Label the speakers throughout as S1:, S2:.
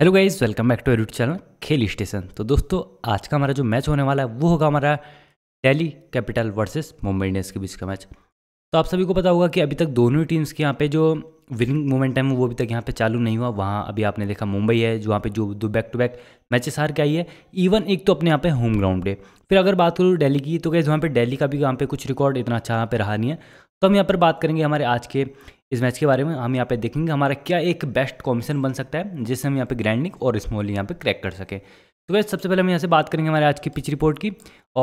S1: hello guys welcome back to edit channel Khel station तो दोस्तों आज का हमारा जो मैच होने वाला है वो होगा हमारा Delhi capital versus Mumbai Indians के बीच का मैच तो आप सभी को पता होगा कि अभी तक दोनों ही टीम्स के यहाँ पे जो विनिंग मोमेंट है वो अभी तक यहाँ पे चालू नहीं हुआ वहाँ अभी आपने देखा मुंबई है जो वहाँ पे जो दो बैक टू बैक मैचेस हार के आई है इवन एक तो अपने यहाँ पे होम ग्राउंड है फिर अगर बात करूँ डेली की तो गैस वहाँ पे डेली का भी यहाँ पे कुछ रिकॉर्ड इतना अच्छा यहाँ पे रहा नहीं है तो हम यहाँ पर बात करेंगे हमारे आज के इस मैच के बारे में हम यहाँ पे देखेंगे हमारा क्या एक बेस्ट कॉम्बिनेशन बन सकता है जिससे हम यहाँ पे ग्रैंडिंग और स्मॉल यहाँ पे क्रैक कर सके तो वैसे सबसे पहले हम यहाँ से बात करेंगे हमारे आज की पिच रिपोर्ट की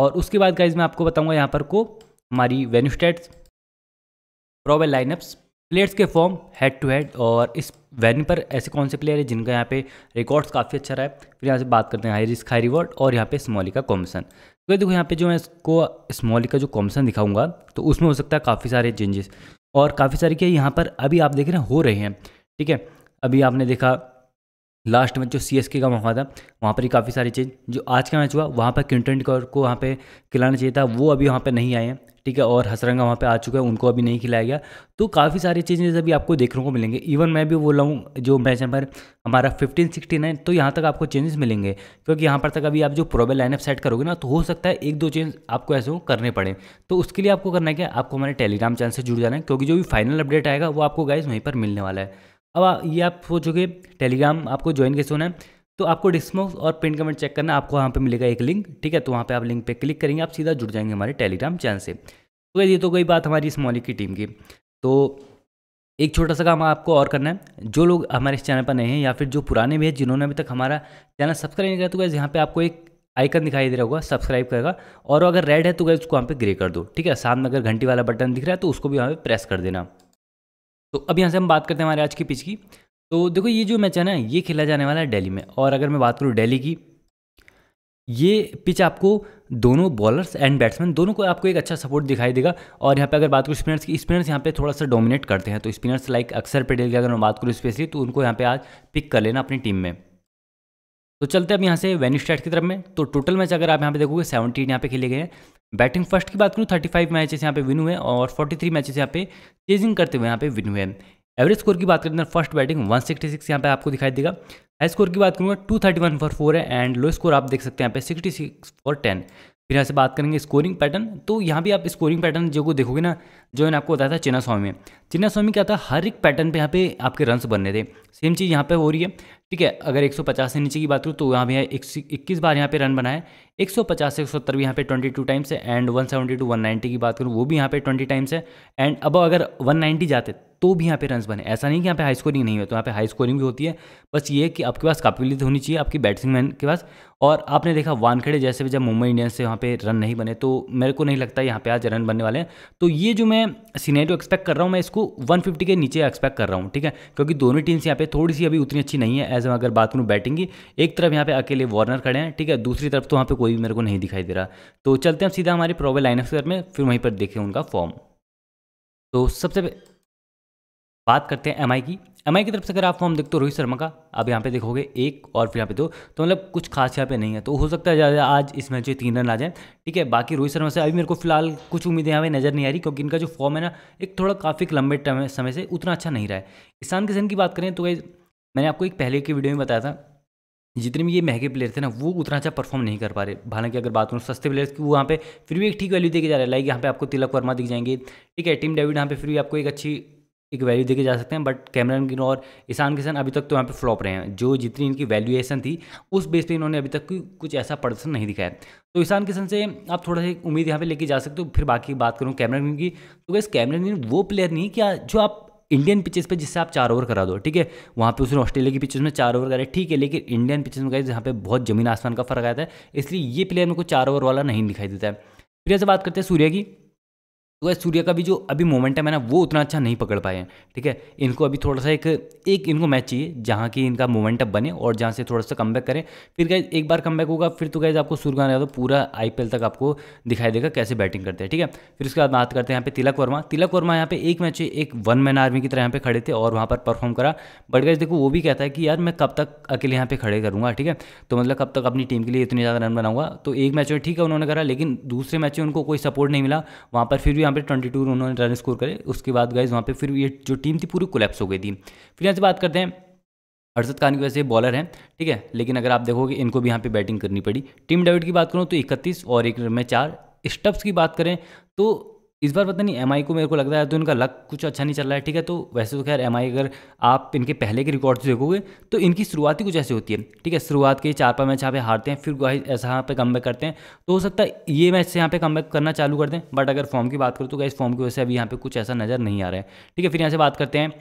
S1: और उसके बाद गाइज मैं आपको बताऊँगा यहाँ पर को हमारी वेन्यू स्टेट्स लाइनअप्स प्लेयर्स के फॉर्म हेड टू हेड और इस वेन्यू पर ऐसे कौन से प्लेयर है जिनका यहाँ पे रिकॉर्ड्स काफ़ी अच्छा रहा है फिर यहाँ से बात करते हैं हाई रिस्क हाई रिवॉर्ड और यहाँ पे स्मॉली का कॉम्बिनेशन अगर देखो यहाँ पे जो मैं इसको स्मॉल का जो कॉम्सन दिखाऊंगा तो उसमें हो सकता है काफ़ी सारे चेंजेस और काफ़ी सारे के यहाँ पर अभी आप देख रहे हैं हो रहे हैं ठीक है अभी आपने देखा लास्ट मैच जो सी एस के का मौका था वहाँ पर ही काफ़ी सारी चीज़ जो आज का मैच हुआ वहाँ पर कौर को वहाँ पे खिलाना चाहिए था वो अभी वहाँ पे नहीं आए हैं ठीक है और हसरंगा वहाँ पे आ चुका है उनको अभी नहीं खिलाया गया तो काफ़ी सारी चीज़ें अभी आपको देखने को मिलेंगे इवन मैं भी बोल रहा हूँ जो मैच नंबर हमारा फिफ्टीन सिक्सटीन है तो यहाँ तक आपको चेंजेस मिलेंगे क्योंकि यहाँ पर तक अभी आप जो प्रोबल लाइनअप सेट करोगे ना तो हो सकता है एक दो चेंज आपको ऐसे करने पड़े तो उसके लिए आपको करना है क्या आपको हमारे टेलीग्राम चैनल से जुड़ जाना है क्योंकि जो भी फाइनल अपडेट आएगा वो आपको गाइज वहीं पर मिलने वाला है अब ये आप सोचोगे टेलीग्राम आपको ज्वाइन कैसे होना है तो आपको डिस्मोक्स और पिन कमेंट चेक करना आपको वहाँ पे मिलेगा एक लिंक ठीक है तो वहाँ पे आप लिंक पे क्लिक करेंगे आप सीधा जुड़ जाएंगे हमारे टेलीग्राम चैनल से तो ये तो गई बात हमारी इस मौलिक की टीम की तो एक छोटा सा काम आपको और करना है जो लोग हमारे इस चैनल पर नए हैं या फिर जो पुराने भी हैं जिन्होंने अभी तक हमारा चैनल सब्सक्राइब नहीं किया तो गैस यहाँ पे आपको एक आइकन दिखाई दे रहा होगा सब्सक्राइब करेगा और अगर रेड है तो गैस उसको वहाँ पर ग्रे कर दो ठीक है सामने अगर घंटी वाला बटन दिख रहा है तो उसको भी वहाँ पर प्रेस कर देना तो अब यहाँ से हम बात करते हैं हमारे आज की पिच की तो देखो ये जो मैच है ना ये खेला जाने वाला है डेली में और अगर मैं बात करूँ डेली की ये पिच आपको दोनों बॉलर्स एंड बैट्समैन दोनों को आपको एक अच्छा सपोर्ट दिखाई देगा और यहाँ पे अगर बात करूँ स्पिनर्स की स्पिनर्स यहाँ पे थोड़ा सा डोमिनेट करते हैं तो स्पिनर्स लाइक अक्सर पटेल की अगर मैं बात करूँ स्पेशली तो उनको यहाँ पे आज पिक कर लेना अपनी टीम में तो चलते अब यहाँ से वेन्यू स्टैट की तरफ में तो टोटल मैच अगर आप यहाँ पे देखोगे सेवेंटीन यहाँ पे खेले गए हैं बैटिंग फर्स्ट की बात करूँ थर्टी फाइव मैचेस यहाँ पे विन हुए और फोर्टी थ्री मैचेस यहाँ पे चेजिंग करते हुए यहाँ पे विन हुए एवरेज स्कोर की बात करें तो first batting one sixty six यहाँ पे आपको दिखाई देगा हाई स्कोर की बात करूँगा two thirty one for four है एंड लो स्कोर आप देख सकते हैं यहाँ पे सिक्सटी सिक्स फॉर टेन फिर यहाँ से बात करेंगे स्कोरिंग पैटर्न तो यहाँ भी आप स्कोरिंग पैटर्न जो को देखोगे ना जो मैंने आपको बताया था चिन्ना स्वामी में चिन्ना स्वामी क्या था हर एक पैटर्न पे यहाँ पे आपके रन्स बनने थे सेम चीज़ यहाँ पे हो रही है ठीक है अगर 150 से नीचे की बात करूँ तो यहाँ भी इक्कीस बार यहाँ पे रन बनाए पचास से 170 भी यहाँ पे टू टाइम्स है एंड सेवेंटी टू 190 की बात करूँ वो भी यहाँ पे ट्वेंटी टाइम्स है एंड अब अगर नाइन्टी जाते तो भी यहाँ पे रन बने ऐसा नहीं कि यहाँ पे हाई स्कोरिंग नहीं हो तो यहाँ पे हाई स्कोरिंग भी होती है बस ये कि आपके पास काबिलियत होनी चाहिए आपकी बैट्समैन मैन के पास और आपने देखा वानखेड़े जैसे भी जब मुंबई इंडियंस से वहाँ पे रन नहीं बने तो मेरे को नहीं लगता यहाँ पे आज रन बनने वाले हैं तो ये जो मैं सीनेरियो एक्सपेक्ट कर रहा हूँ मैं इसको 150 के नीचे एक्सपेक्ट कर रहा हूँ ठीक है क्योंकि दोनों टीम्स यहाँ पे थोड़ी सी अभी उतनी अच्छी नहीं है एज अगर बात करूँ बैटिंग की एक तरफ यहाँ पे अकेले वार्नर खड़े हैं ठीक है दूसरी तरफ तो वहाँ पर कोई भी मेरे को नहीं दिखाई दे रहा तो चलते हैं सीधा हमारी प्रोबल लाइनअप में फिर वहीं पर देखें उनका फॉर्म तो सबसे बात करते हैं एम की एम की तरफ से अगर आप फॉर्म देखते हो रोहित शर्मा का आप यहाँ पे देखोगे एक और फिर यहाँ पे दो तो मतलब कुछ खास यहाँ पे नहीं है तो हो सकता है ज़्यादा आज इस मैच में तीन रन आ जाए ठीक है बाकी रोहित शर्मा से अभी मेरे को फिलहाल कुछ उम्मीदें यहाँ पे नज़र नहीं आ रही क्योंकि इनका जो फॉर्म है ना एक थोड़ा काफ़ी लंबे समय से उतना अच्छा नहीं रहा है ईशान किशन की बात करें तो मैंने आपको एक पहले की वीडियो में बताया था जितने भी ये महंगे प्लेयर थे ना वो उतना अच्छा परफॉर्म नहीं कर पा रहे हालांकि अगर बात करूँ सस्ते प्लेयर्स की वो वहाँ पे फिर भी एक ठीक वैल्यू देखे जा रहा है लाइक यहाँ पे आपको तिलक वर्मा दिख जाएंगे ठीक है टीम डेविड यहाँ पे फिर भी आपको एक अच्छी एक वैल्यू देखे जा सकते हैं बट कैमरन गिन और ईशान किशन अभी तक तो यहाँ पे फ्लॉप रहे हैं जो जितनी इनकी वैल्यूएशन थी उस बेस पे इन्होंने अभी तक कुछ ऐसा प्रदर्शन नहीं दिखाया तो ईशान किशन से आप थोड़ा सा उम्मीद यहाँ पे लेके जा सकते हो फिर बाकी बात करूँ कैमरन गिन की तो बस कैमरन गिन वो प्लेयर नहीं क्या जो आप इंडियन पिचेस पे जिससे आप चार ओवर करा दो ठीक है वहाँ पे उसने ऑस्ट्रेलिया की पिचेस में चार ओवर करे ठीक है लेकिन इंडियन पिचेस में गए जहाँ पे बहुत जमीन आसमान का फर्क आया था इसलिए ये प्लेयर मेरे को चार ओवर वाला नहीं दिखाई देता है फिर ऐसे बात करते हैं सूर्य की तो वह सूर्य का भी जो अभी मोमेंटम है ना वो उतना अच्छा नहीं पकड़ पाए हैं ठीक है इनको अभी थोड़ा सा एक एक इनको मैच चाहिए जहाँ की इनका मोमेंटम बने और जहाँ से थोड़ा सा कम बैक करें फिर गैज एक बार कम होगा फिर तो गैज आपको सूर्य यादव पूरा आई तक आपको दिखाई देगा कैसे बैटिंग करते हैं ठीक है फिर उसके बाद बात करते हैं यहाँ पे तिलक वर्मा तिलक वर्मा यहाँ पे एक मैच एक वन मैन आर्मी की तरह यहाँ पे खड़े थे और वहाँ पर परफॉर्म करा बट गैज देखो वो भी कहता है कि यार मैं कब तक अकेले यहाँ पे खड़े करूँगा ठीक है तो मतलब कब तक अपनी टीम के लिए इतने ज़्यादा रन बनाऊंगा तो एक मैच में ठीक है उन्होंने करा लेकिन दूसरे मैच में उनको कोई सपोर्ट नहीं मिला वहाँ पर फिर भी यहाँ पे 22 उन्होंने रन स्कोर करे उसके बाद गाइज वहाँ पर फिर ये जो टीम थी पूरी कोलेप्स हो गई थी फिर यहाँ से बात करते हैं अरसद खान की वैसे बॉलर हैं ठीक है लेकिन अगर आप देखोगे इनको भी यहाँ पे बैटिंग करनी पड़ी टीम डेविड की बात करूँ तो इकतीस और एक रन में चार स्टप्स की बात करें तो इस बार पता नहीं एम को मेरे को लग रहा है तो इनका लक कुछ अच्छा नहीं चल रहा है ठीक है तो वैसे तो खैर एम अगर आप इनके पहले के से देखोगे तो इनकी शुरुआत ही कुछ ऐसे होती है ठीक है शुरुआत के चार पाँच मैच यहाँ पे हारते हैं फिर गाइज ऐसा यहाँ पे कम करते हैं तो हो सकता है ये मैच से यहाँ पे कम करना चालू कर दें बट अगर फॉर्म की बात करूँ तो गाइज फॉर्म की वजह से अभी यहाँ पे कुछ ऐसा नज़र नहीं आ रहा है ठीक है फिर यहाँ से बात करते हैं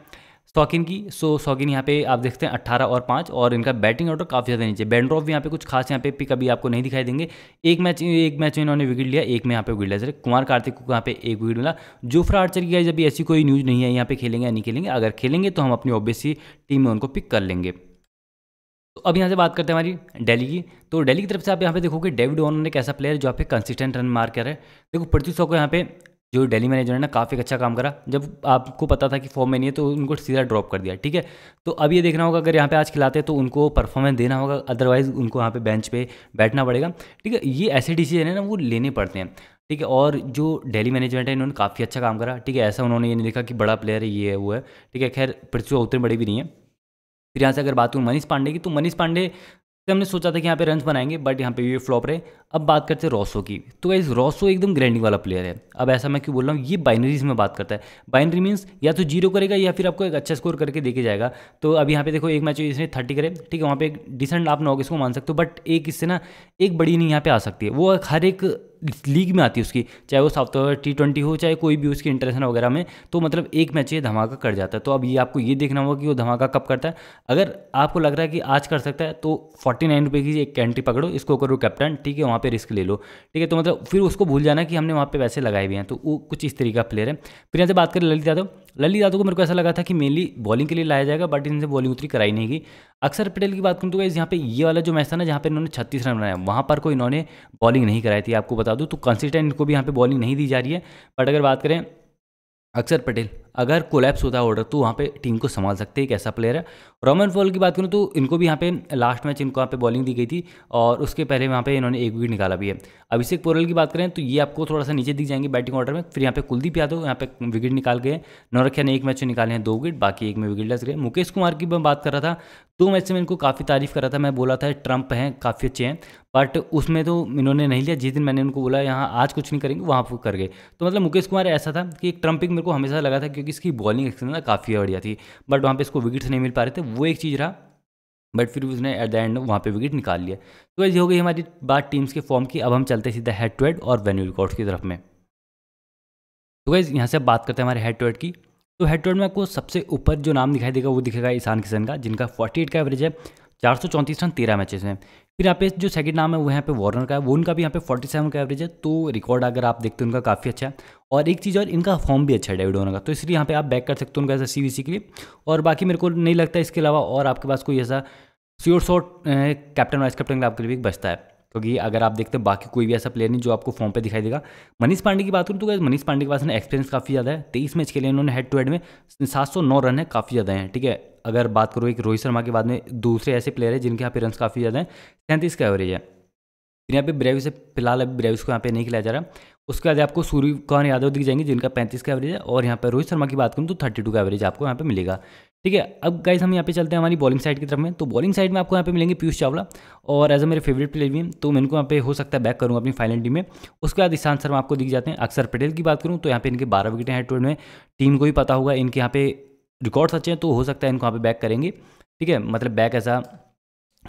S1: शौकीन की सो शौकीन यहाँ पे आप देखते हैं अट्ठारह और पाँच और इनका बैटिंग ऑर्डर काफ़ी ज़्यादा नीचे बैंड्रॉफ भी यहाँ पे कुछ खास यहाँ पे पिक अभी आपको नहीं दिखाई देंगे एक मैच एक मैच में इन्होंने विकेट लिया एक में यहाँ पे विकेट लिया सर कुमार कार्तिक को यहाँ पे एक विकेट मिला जोफ्रा आर्चर की जब ऐसी कोई न्यूज़ नहीं है यहाँ पे खेलेंगे या नहीं खेलेंगे अगर खेलेंगे तो हम अपनी ओबीसी टीम में उनको पिक कर लेंगे तो अब यहाँ से बात करते हैं हमारी डेली की तो डेली की तरफ से आप यहाँ पे देखोगे डेविड ओनर ने कैसा प्लेयर जो आप कंसिस्टेंट रन मार कर हैं देखो पृथ्वी सौ को यहाँ पे जो डेली मैनेजर है ना काफ़ी अच्छा काम करा जब आपको पता था कि फॉर्म में नहीं है तो उनको सीधा ड्रॉप कर दिया ठीक है तो अब ये देखना होगा अगर यहाँ पे आज खिलाते हैं तो उनको परफॉर्मेंस देना होगा अदरवाइज़ उनको यहाँ पे बेंच पे बैठना पड़ेगा ठीक है ये ऐसे डिसीजन है ना वो लेने पड़ते हैं ठीक है और जो डेली मैनेजमेंट है इन्होंने काफ़ी अच्छा काम करा ठीक है ऐसा उन्होंने ये नहीं देखा कि बड़ा प्लेयर है ये है वो है ठीक है खैर पृथ्वी उतने बड़े भी नहीं है फिर यहाँ से अगर बात करूँ मनीष पांडे की तो मनीष पांडे से हमने सोचा था कि यहाँ पे रन बनाएंगे बट यहाँ पे ये फ्लॉप रहे अब बात करते हैं रॉसो की तो गाइज रॉसो एकदम ग्रैंडिंग वाला प्लेयर है अब ऐसा मैं क्यों बोल रहा हूँ ये बाइनरीज में बात करता है बाइनरी मीन्स या तो जीरो करेगा या फिर आपको एक अच्छा स्कोर करके देके जाएगा तो अब यहाँ पे देखो एक मैच इसने थर्टी करे ठीक है वहाँ पे एक डिसेंट आप नौ इसको मान सकते हो बट एक इससे ना एक बड़ी नहीं यहाँ पे आ सकती है वो हर एक लीग में आती है उसकी चाहे वो साउथ टी ट्वेंटी हो चाहे कोई भी उसकी इंटरनेशनल वगैरह में तो मतलब एक मैच ये धमाका कर जाता है तो अब ये आपको ये देखना होगा कि वो धमाका कब करता है अगर आपको लग रहा है कि आज कर सकता है तो फोर्टी नाइन रुपये की एक कैंट्री पकड़ो इसको करो कैप्टन ठीक है वहाँ पर रिस्क ले लो ठीक है तो मतलब फिर उसको भूल जाना कि हमने वहाँ पर पैसे लगाए भी हैं तो वो कुछ इस तरीके का प्लेयर है फिर यहाँ से बात करें ललित यादव ललित यादव को मेरे को ऐसा लगा था कि मेनली बॉलिंग के लिए लाया जाएगा बट इनसे बॉलिंग उतरी कराई नहीं गई अक्सर पटेल की बात करूँ तो गाइज यहाँ पे ये वाला जो मैच था ना जहाँ पे इन्होंने छत्तीस रन बनाया वहाँ पर कोई इन्होंने बॉलिंग नहीं कराई थी आपको बता दूँ तो कंसिस्टेंट इनको भी यहाँ पे बॉलिंग नहीं दी जा रही है बट अगर बात करें अक्सर पटेल अगर कोलैप्स होता है ऑर्डर तो वहाँ पे टीम को संभाल सकते हैं एक ऐसा प्लेयर है रोमन फॉल की बात करूँ तो इनको भी यहाँ पे लास्ट मैच इनको यहाँ पे बॉलिंग दी गई थी और उसके पहले वहाँ पे इन्होंने एक विकेट निकाला भी है अभिषेक पोरल की बात करें तो ये आपको थोड़ा सा नीचे दिख जाएंगे बैटिंग ऑर्डर में फिर यहाँ पे कुलदीप यादव यहाँ पे विकेट निकाल गए नौरखिया ने एक मैच में निकाले हैं दो विकेट बाकी एक में विकेट लस गए मुकेश कुमार की मैं बात कर रहा था दो तो मैच से मैं इनको काफ़ी तारीफ़ करा था मैं बोला था ट्रंप हैं काफ़ी अच्छे हैं बट उसमें तो इन्होंने नहीं लिया जिस दिन मैंने उनको बोला यहाँ आज कुछ नहीं करेंगे वहाँ पर कर गए तो मतलब मुकेश कुमार ऐसा था कि एक ट्रंपिंग मेरे को हमेशा लगा था क्योंकि इसकी बॉलिंग एक्सपीरियंस काफ़ी बढ़िया थी बट वहाँ पर इसको विकेट्स नहीं मिल पा रहे थे वो एक चीज़ रहा बट फिर उसने एट द एंड वहाँ पे विकेट निकाल लिया तो ये हो गई हमारी बात टीम्स के फॉर्म की अब हम चलते सीधा हेड टू हेड और वेन्यू रिकॉर्ड्स की तरफ में तो वैसे यहाँ से बात करते हैं हमारे हेड टू हेड की तो हेड टू हेड में आपको सबसे ऊपर जो नाम दिखाई देगा वो दिखेगा ईशान किशन का जिनका 48 का एवरेज है चार सौ चौंतीस रन तेरह मैचेस में फिर यहाँ पे जो सेकंड नाम है वो यहाँ पे वार्नर का है वो उनका भी यहाँ पे 47 का एवरेज है तो रिकॉर्ड अगर आप देखते हो उनका काफ़ी अच्छा है और एक चीज़ और इनका फॉर्म भी अच्छा है डेविड ओनर का तो इसलिए यहाँ पे आप बैक कर सकते हो उनका ऐसा सी के लिए और बाकी मेरे को नहीं लगता इसके अलावा और आपके पास कोई ऐसा sure shot captain vice captain आपके लिए भी बचता है क्योंकि अगर आप देखते हैं बाकी कोई भी ऐसा प्लेयर नहीं जो आपको फॉर्म पे दिखाई देगा मनीष पांडे की बात करूँ तो मनीष पांडे के पास ना एक्सपीरियंस काफ़ी ज़्यादा है तेईस मैच खेले इन्होंने हेड टू हेड में सात सौ नौ रन है काफ़ी ज़्यादा हैं ठीक है अगर बात करो एक रोहित शर्मा के बाद में दूसरे ऐसे प्लेयर है जिनके यहाँ पे रन काफ़ी ज़्यादा है सैंतीस का एवरेज है फिर यहाँ पे ब्रेविस है फिलहाल अभी ब्रेविस को यहाँ पे नहीं खिलाया जा रहा उसके बाद आपको सूर्य कुमार यादव दिख जाएंगे जिनका पैंतीस का एवरेज है और यहाँ पर रोहित शर्मा की बात करूँ तो थर्टी टू का एवरेज आपको यहाँ पर मिलेगा ठीक है अब गाइज हम यहाँ पे चलते हैं हमारी बॉलिंग साइड की तरफ में तो बॉलिंग साइड में आपको यहाँ पे मिलेंगे पीयूष चावला और एज अ मेरे फेवरेट प्लेयर भी हैं तो मैं इनको यहाँ पे हो सकता है बैक करूँगा अपनी फाइनल टीम में उसके बाद ईशांत शर्मा आपको दिख जाते हैं अक्सर पटेल की बात करूँ तो यहाँ पे इनके बारह विकेट हैं टूर्न में टीम को भी पता होगा इनके यहाँ पे रिकॉर्ड्स अच्छे हैं तो हो सकता है इनको यहाँ पे बैक करेंगे ठीक है मतलब बैक ऐसा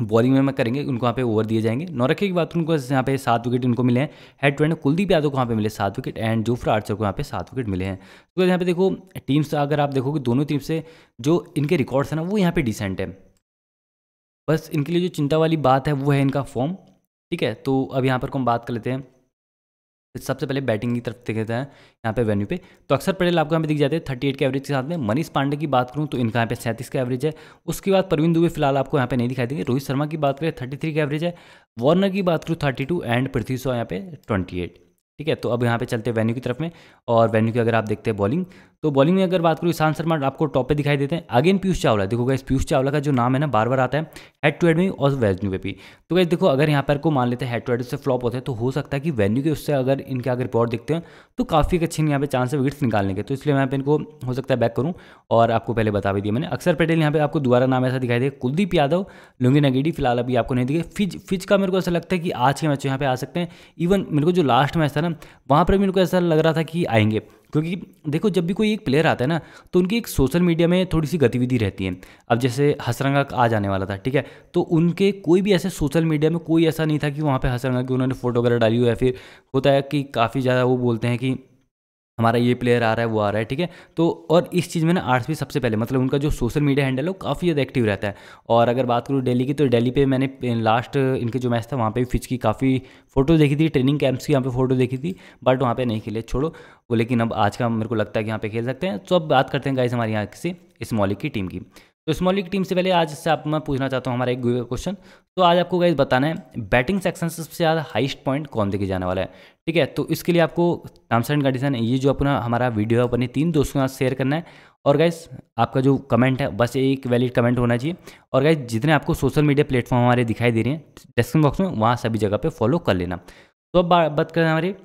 S1: बॉलिंग में मैं करेंगे उनको वहाँ पे ओवर दिए जाएंगे नौरखे की बात उनको यहाँ पे सात विकेट इनको मिले हैं head to and Kuldeep Yadav को वहाँ पे मिले सात विकेट एंड जोफ्रा आर्चर को यहाँ पे सात विकेट मिले हैं तो यहाँ पे देखो टीम्स तो अगर आप देखोगे दोनों टीम से जो इनके रिकॉर्ड्स हैं ना वो यहाँ पे डिसेंट है बस इनके लिए जो चिंता वाली बात है वो है इनका फॉर्म ठीक है तो अब यहाँ पर हम बात कर लेते हैं सबसे पहले बैटिंग की तरफ देखते हैं यहाँ पे वेन्यू पे तो अक्सर पटेल आपको यहाँ पे दिख जाते हैं थर्टी एट के एवरेज के साथ में मनीष पांडे की बात करूँ तो इनका यहाँ पे सैंतीस का एवरेज है उसके बाद परवीन दुबे फिलहाल आपको यहाँ पे नहीं दिखाई देंगे रोहित शर्मा की बात करें थर्टी थ्री का एवरेज है वार्नर की बात करूँ थर्टी टू एंड पृथ्वी सौ यहाँ पे ट्वेंटी एट ठीक है तो अब यहाँ पे चलते हैं वेन्यू की तरफ में और वेन्यू की अगर आप देखते हैं बॉलिंग तो बॉलिंग में अगर बात करूँ ईशांत शर्मा आपको टॉप पे दिखाई देते हैं अगेन पीयूष चावला देखो गाइस पीयूष चावला का जो नाम है ना बार बार आता है हेड टू हेड में और वेन्यू पे भी तो गाइस देखो अगर यहाँ पर को मान लेते हैं हेड टू हेड से फ्लॉप होते हैं तो हो सकता है कि वेन्यू के उससे अगर इनके अगर रिपोर्ट देखते हैं तो काफ़ी अच्छे यहाँ पे चांस है विकेट्स निकालने के तो इसलिए मैं इनको हो सकता है बैक करूँ और आपको पहले बता भी दिया मैंने अक्सर पटेल यहाँ पे आपको दोबारा नाम ऐसा दिखाई दे कुलदीप यादव लुंगी नगेडी फिलहाल अभी आपको नहीं दिखे फिज फिज का मेरे को ऐसा लगता है कि आज के मैच यहाँ पे आ सकते हैं इवन मेरे को जो लास्ट मैच था ना वहाँ पर मेरे को ऐसा लग रहा था कि आएंगे क्योंकि देखो जब भी कोई एक प्लेयर आता है ना तो उनकी एक सोशल मीडिया में थोड़ी सी गतिविधि रहती है अब जैसे हसरंगा आ जाने वाला था ठीक है तो उनके कोई भी ऐसे सोशल मीडिया में कोई ऐसा नहीं था कि वहाँ पर हसरंगा की उन्होंने फ़ोटो वगैरह डाली हो या फिर होता है कि काफ़ी ज़्यादा वो बोलते हैं कि हमारा ये प्लेयर आ रहा है वो आ रहा है ठीक है तो और इस चीज़ में ना आर्ट्स सबसे पहले मतलब उनका जो सोशल मीडिया हैंडल है वो काफ़ी ज़्यादा एक्टिव रहता है और अगर बात करूँ डेली की तो डेली पे मैंने लास्ट इनके जो मैच था वहाँ पे भी फिच की काफ़ी फोटो देखी थी ट्रेनिंग कैंप्स की यहाँ पे फोटो देखी थी बट वहाँ पर नहीं खेले छोड़ो वो लेकिन अब आज का मेरे को लगता है कि यहाँ पर खेल सकते हैं तो अब बात करते हैं गाइज हमारे यहाँ से इस मॉलिक की टीम की तो स्मॉल लीग टीम से पहले आज से आप मैं पूछना चाहता हूँ हमारा एक क्वेश्चन तो आज आपको गाइज बताना है बैटिंग सेक्शन से सबसे ज़्यादा हाइस्ट पॉइंट कौन देखे जाने वाला है ठीक है तो इसके लिए आपको टर्म्स एंड कंडीशन ये जो अपना हमारा वीडियो है अपने तीन दोस्तों के साथ शेयर करना है और गाइज आपका जो कमेंट है बस एक वैलिड कमेंट होना चाहिए और गाइज जितने आपको सोशल मीडिया प्लेटफॉर्म हमारे दिखाई दे रहे हैं डिस्क्रिप्शन बॉक्स में वहाँ सभी जगह पर फॉलो कर लेना तो अब बात करें हमारी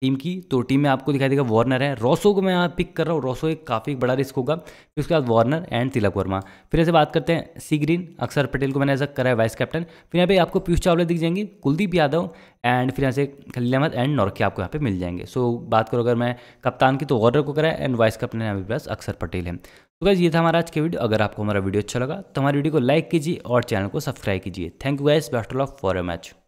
S1: टीम की तो टीम में आपको दिखाई देगा वार्नर है रोसो को मैं यहाँ पिक कर रहा हूँ रोसो एक काफ़ी बड़ा रिस्क होगा फिर उसके बाद वार्नर एंड तिलक वर्मा फिर ऐसे बात करते हैं सी ग्रीन अक्षर पटेल को मैंने ऐसा करा है वाइस कैप्टन फिर यहाँ पे आपको पीयूष चावला दिख जाएंगे कुलदीप यादव एंड फिर यहाँ से खलील अहमद एंड नौरखे आपको यहाँ पे मिल जाएंगे सो बात करो अगर मैं कप्तान की तो वार्नर को करा है एंड वाइस कैप्टन यहाँ पे पास अक्षर पटेल है तो गैस ये था हमारा आज के वीडियो अगर आपको हमारा वीडियो अच्छा लगा तो हमारे वीडियो को लाइक कीजिए और चैनल को सब्सक्राइब कीजिए thank you guys best of for a match